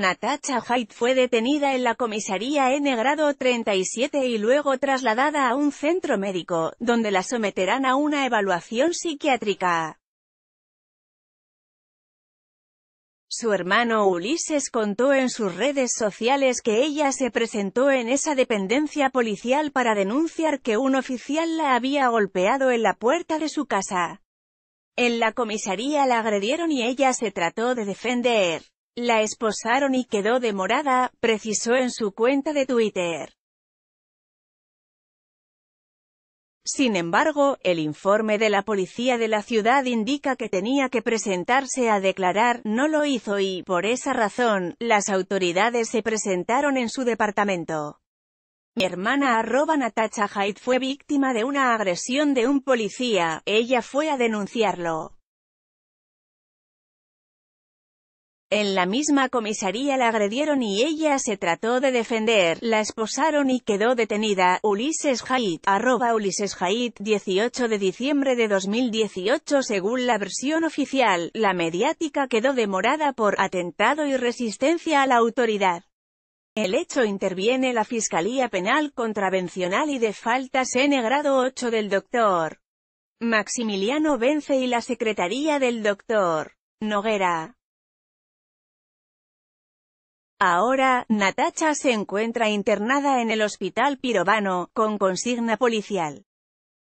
Natacha Haidt fue detenida en la comisaría N grado 37 y luego trasladada a un centro médico, donde la someterán a una evaluación psiquiátrica. Su hermano Ulises contó en sus redes sociales que ella se presentó en esa dependencia policial para denunciar que un oficial la había golpeado en la puerta de su casa. En la comisaría la agredieron y ella se trató de defender. La esposaron y quedó demorada, precisó en su cuenta de Twitter. Sin embargo, el informe de la policía de la ciudad indica que tenía que presentarse a declarar, no lo hizo y, por esa razón, las autoridades se presentaron en su departamento. Mi hermana arroba Natacha Haidt fue víctima de una agresión de un policía, ella fue a denunciarlo. En la misma comisaría la agredieron y ella se trató de defender, la esposaron y quedó detenida. Ulises Haid, arroba Ulises Haid, 18 de diciembre de 2018 Según la versión oficial, la mediática quedó demorada por atentado y resistencia a la autoridad. El hecho interviene la Fiscalía Penal Contravencional y de Faltas N grado 8 del doctor Maximiliano Vence y la Secretaría del doctor Noguera. Ahora, Natacha se encuentra internada en el hospital pirovano, con consigna policial.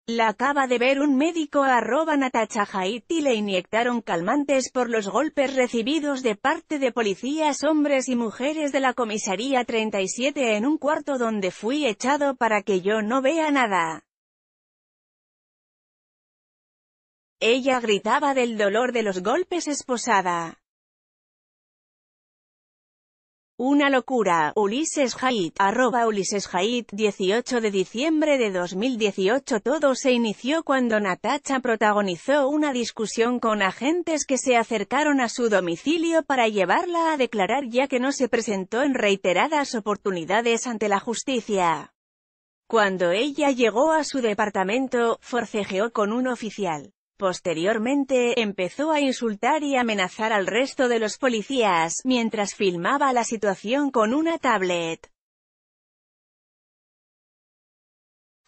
La acaba de ver un médico arroba Natacha Haidt y le inyectaron calmantes por los golpes recibidos de parte de policías hombres y mujeres de la comisaría 37 en un cuarto donde fui echado para que yo no vea nada. Ella gritaba del dolor de los golpes esposada. Una locura, Ulises Haidt, arroba Ulises Haidt, 18 de diciembre de 2018 Todo se inició cuando Natacha protagonizó una discusión con agentes que se acercaron a su domicilio para llevarla a declarar ya que no se presentó en reiteradas oportunidades ante la justicia. Cuando ella llegó a su departamento, forcejeó con un oficial. Posteriormente, empezó a insultar y amenazar al resto de los policías, mientras filmaba la situación con una tablet.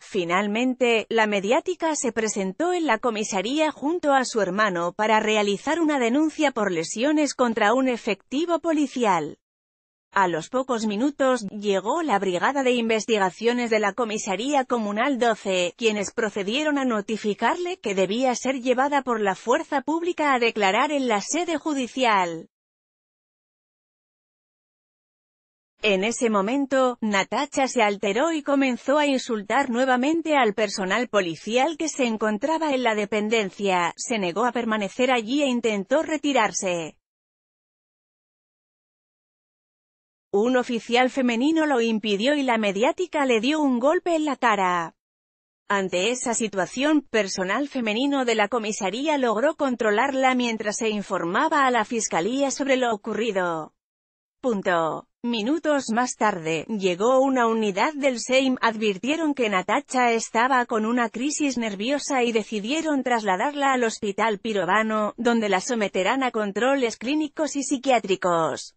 Finalmente, la mediática se presentó en la comisaría junto a su hermano para realizar una denuncia por lesiones contra un efectivo policial. A los pocos minutos, llegó la Brigada de Investigaciones de la Comisaría Comunal 12, quienes procedieron a notificarle que debía ser llevada por la fuerza pública a declarar en la sede judicial. En ese momento, Natacha se alteró y comenzó a insultar nuevamente al personal policial que se encontraba en la dependencia, se negó a permanecer allí e intentó retirarse. Un oficial femenino lo impidió y la mediática le dio un golpe en la cara. Ante esa situación, personal femenino de la comisaría logró controlarla mientras se informaba a la fiscalía sobre lo ocurrido. Punto. Minutos más tarde, llegó una unidad del SEIM, advirtieron que Natacha estaba con una crisis nerviosa y decidieron trasladarla al hospital pirovano, donde la someterán a controles clínicos y psiquiátricos.